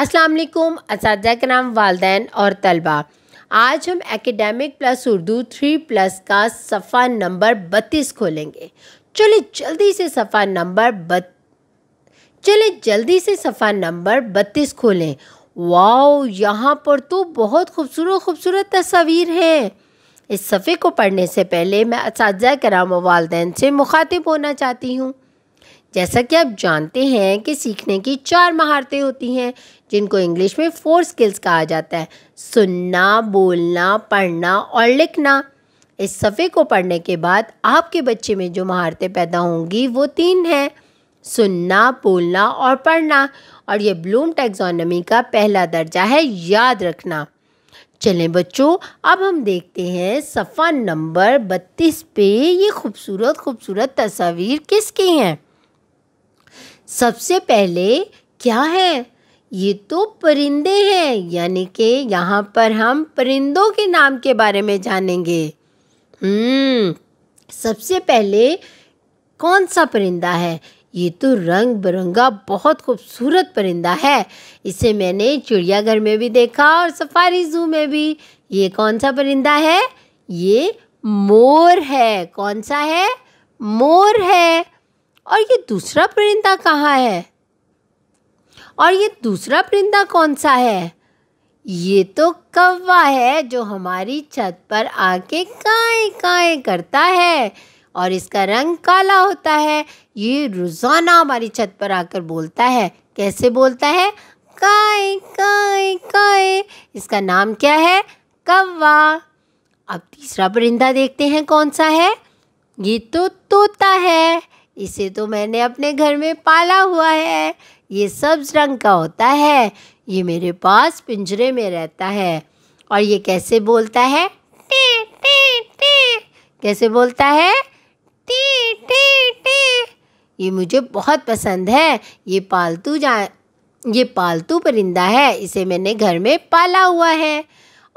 असलकुम इस नाम वालदेन और तलबा आज हम academic plus Urdu three plus का सफ़ा नंबर बत्तीस खोलेंगे चलिए जल्दी से सफ़ा नंबर बत चलिए जल्दी से सफ़ा नंबर बत्तीस खोलें वाओ यहाँ पर तो बहुत खूबसूरत खूबसूरत तस्वीर हैं इस सफ़े को पढ़ने से पहले मैं इस कराम वालदेन से मुखातिब होना चाहती हूँ जैसा कि आप जानते हैं कि सीखने की चार महारतें होती हैं जिनको इंग्लिश में फोर स्किल्स कहा जाता है सुनना बोलना पढ़ना और लिखना इस सफ़े को पढ़ने के बाद आपके बच्चे में जो महारतें पैदा होंगी वो तीन हैं सुनना बोलना और पढ़ना और ये ब्लूम टेक्सोनमी का पहला दर्जा है याद रखना चलें बच्चों अब हम देखते हैं सफ़ा नंबर बत्तीस पे ये खूबसूरत खूबसूरत तस्वीर किसकी हैं सबसे पहले क्या है ये तो परिंदे हैं यानी कि यहाँ पर हम परिंदों के नाम के बारे में जानेंगे हम्म, सबसे पहले कौन सा परिंदा है ये तो रंग बिरंगा बहुत खूबसूरत परिंदा है इसे मैंने चिड़ियाघर में भी देखा और सफारी जू में भी ये कौन सा परिंदा है ये मोर है कौन सा है मोर है और ये दूसरा परिंदा कहाँ है और ये दूसरा परिंदा कौन सा है ये तो कौवा है जो हमारी छत पर आके काए काए करता है और इसका रंग काला होता है ये रोज़ाना हमारी छत पर आकर बोलता है कैसे बोलता है काए काए काए इसका नाम क्या है कौवा अब तीसरा परिंदा देखते हैं कौन सा है ये तो तोता है इसे तो मैंने अपने घर में पाला हुआ है ये सब्ज रंग का होता है ये मेरे पास पिंजरे में रहता है और ये कैसे बोलता है टी टी टी कैसे बोलता है टी टी टी ये मुझे बहुत पसंद है ये पालतू जा ये पालतू परिंदा है इसे मैंने घर में पाला हुआ है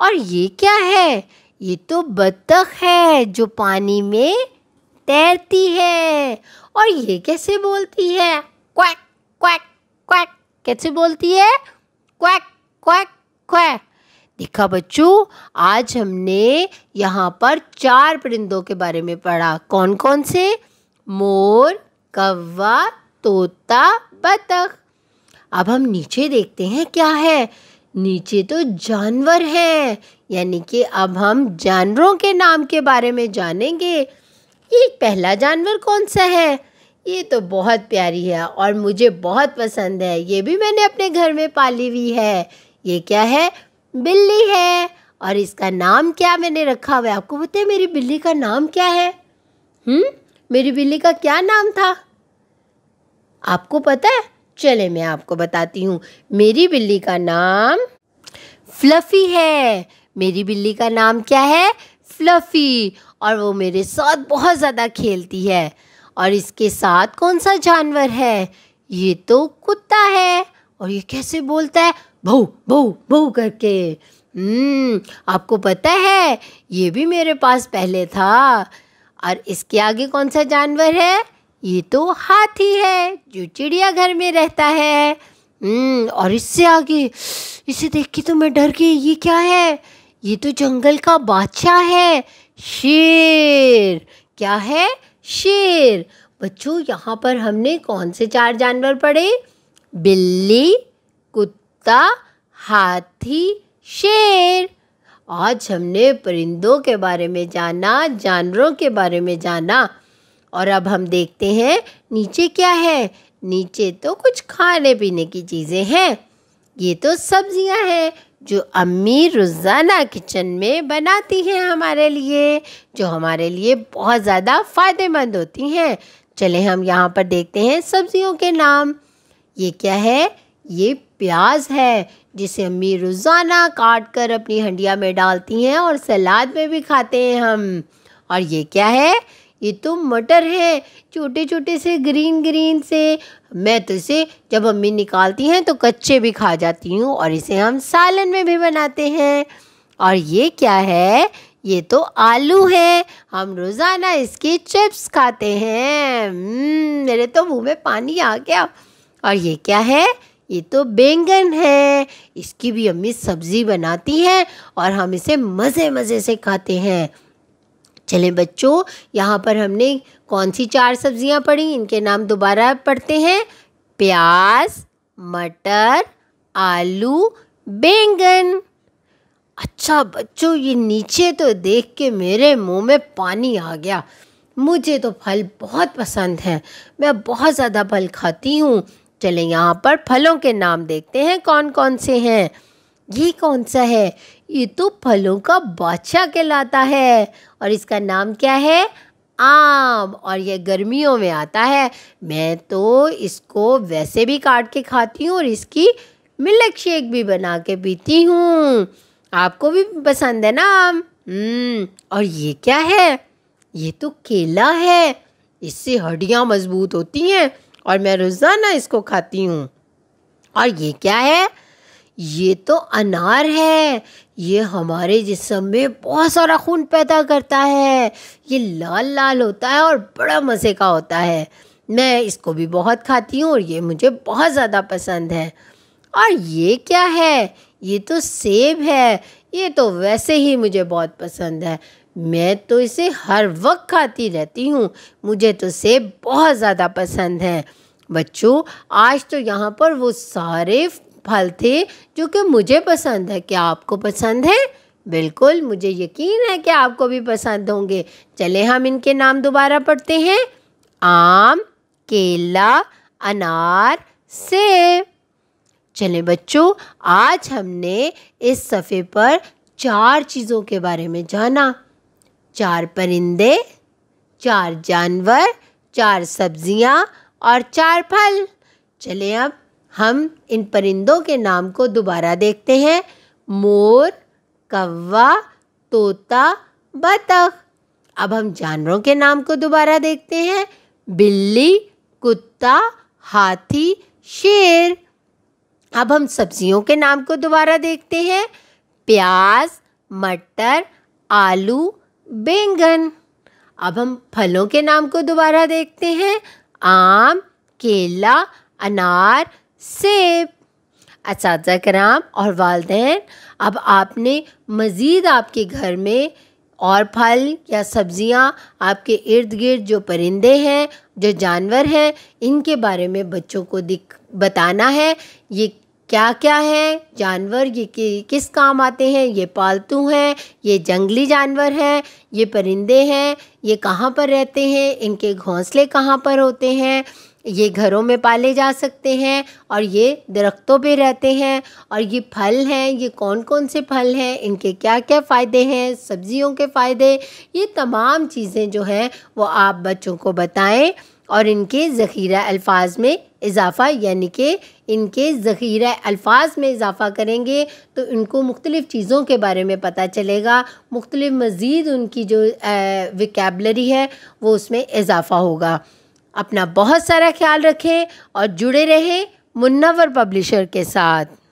और ये क्या है ये तो बत्तख है जो पानी में तैरती है और ये कैसे बोलती है क्वैक क्वैक क्वैक कैसे बोलती है क्वैक क्वैक क्वैक देखा बच्चों आज हमने यहाँ पर चार परिंदों के बारे में पढ़ा कौन कौन से मोर कौवा तोता बतख अब हम नीचे देखते हैं क्या है नीचे तो जानवर हैं यानी कि अब हम जानवरों के नाम के बारे में जानेंगे ये पहला जानवर कौन सा है ये तो बहुत प्यारी है और मुझे बहुत पसंद है ये भी मैंने अपने घर में पाली हुई है ये क्या है बिल्ली है और इसका नाम क्या मैंने रखा हुआ है आपको बताए मेरी बिल्ली का नाम क्या है हम्म मेरी बिल्ली का क्या नाम था आपको पता है चले मैं आपको बताती हूँ मेरी बिल्ली का नाम फ्लफ़ी है मेरी बिल्ली का नाम क्या है फ्लफी और वो मेरे साथ बहुत ज़्यादा खेलती है और इसके साथ कौन सा जानवर है ये तो कुत्ता है और ये कैसे बोलता है भो भो भो करके हम्म, आपको पता है ये भी मेरे पास पहले था और इसके आगे कौन सा जानवर है ये तो हाथी है जो चिड़ियाघर में रहता है हम्म, और इससे आगे इसे देख के तो मैं डर गई ये क्या है ये तो जंगल का बादशाह है शेर क्या है शेर बच्चों यहाँ पर हमने कौन से चार जानवर पढ़े बिल्ली कुत्ता हाथी शेर आज हमने परिंदों के बारे में जाना जानवरों के बारे में जाना और अब हम देखते हैं नीचे क्या है नीचे तो कुछ खाने पीने की चीज़ें हैं ये तो सब्जियां हैं जो अम्मी रोज़ाना किचन में बनाती हैं हमारे लिए जो हमारे लिए बहुत ज़्यादा फ़ायदेमंद होती हैं चले हम यहाँ पर देखते हैं सब्जियों के नाम ये क्या है ये प्याज है जिसे अम्मी रोज़ाना काट कर अपनी हंडिया में डालती हैं और सलाद में भी खाते हैं हम और ये क्या है ये तो मटर है छोटे छोटे से ग्रीन ग्रीन से मैं तो इसे जब मम्मी निकालती हैं तो कच्चे भी खा जाती हूँ और इसे हम सालन में भी बनाते हैं और ये क्या है ये तो आलू है हम रोज़ाना इसके चिप्स खाते हैं हम्म, मेरे तो मुंह में पानी आ गया और ये क्या है ये तो बैंगन है इसकी भी अम्मी सब्ज़ी बनाती हैं और हम इसे मज़े मज़े से खाते हैं चले बच्चों यहाँ पर हमने कौन सी चार सब्जियाँ पढ़ी इनके नाम दोबारा पढ़ते हैं प्याज मटर आलू बैंगन अच्छा बच्चों ये नीचे तो देख के मेरे मुंह में पानी आ गया मुझे तो फल बहुत पसंद है मैं बहुत ज़्यादा फल खाती हूँ चले यहाँ पर फलों के नाम देखते हैं कौन कौन से हैं ये कौन सा है ये तो फलों का बादशाह कहलाता है और इसका नाम क्या है आम और यह गर्मियों में आता है मैं तो इसको वैसे भी काट के खाती हूँ और इसकी मिल्क शेक भी बना के पीती हूँ आपको भी पसंद है ना आम हम्म। और ये क्या है ये तो केला है इससे हड्डियाँ मजबूत होती हैं और मैं रोज़ाना इसको खाती हूँ और ये क्या है ये तो अनार है ये हमारे जिसम में बहुत सारा खून पैदा करता है ये लाल लाल होता है और बड़ा मज़े का होता है मैं इसको भी बहुत खाती हूँ और ये मुझे बहुत ज़्यादा पसंद है और ये क्या है ये तो सेब है ये तो वैसे ही मुझे बहुत पसंद है मैं तो इसे हर वक्त खाती रहती हूँ मुझे तो सेब बहुत ज़्यादा पसंद है बच्चों आज तो यहाँ पर वो सारे फल थे जो कि मुझे पसंद है क्या आपको पसंद है बिल्कुल मुझे यकीन है कि आपको भी पसंद होंगे चले हम इनके नाम दोबारा पढ़ते हैं आम केला अनार सेब चले बच्चों आज हमने इस सफ़े पर चार चीज़ों के बारे में जाना चार परिंदे चार जानवर चार सब्जियां और चार फल चले अब हम इन परिंदों के नाम को दोबारा देखते हैं मोर कौवा तोता बतख अब हम जानवरों के नाम को दोबारा देखते हैं बिल्ली कुत्ता हाथी शेर अब हम सब्जियों के नाम को दोबारा देखते हैं प्याज मटर आलू बैंगन अब हम फलों के नाम को दोबारा देखते हैं आम केला अनार सेब इस अच्छा, कराम और वालदे अब आपने मज़ीद आपके घर में और फल या सब्ज़ियाँ आपके इर्द गिर्द जो परिंदे हैं जो जानवर हैं इनके बारे में बच्चों को दिख बताना है ये क्या क्या है जानवर ये कि, किस काम आते हैं ये पालतू हैं ये जंगली जानवर हैं ये परिंदे हैं ये कहाँ पर रहते हैं इनके घोंसले कहाँ पर होते हैं ये घरों में पाले जा सकते हैं और ये दरख्तों पे रहते हैं और ये फल हैं ये कौन कौन से फल हैं इनके क्या क्या फ़ायदे हैं सब्जियों के फ़ायदे ये तमाम चीज़ें जो हैं वो आप बच्चों को बताएं और इनके ज़ख़ीरा अल्फाज में इजाफ़ा यानी कि इनके ज़ख़ीरा अल्फाज में इजाफ़ा करेंगे तो इनको मुख्तलिफ़ चीज़ों के बारे में पता चलेगा मुख्तलिफ़ मज़ीद उनकी जो विकैबलरी है वो उसमें इजाफ़ा होगा अपना बहुत सारा ख्याल रखें और जुड़े रहें मुन्नवर पब्लिशर के साथ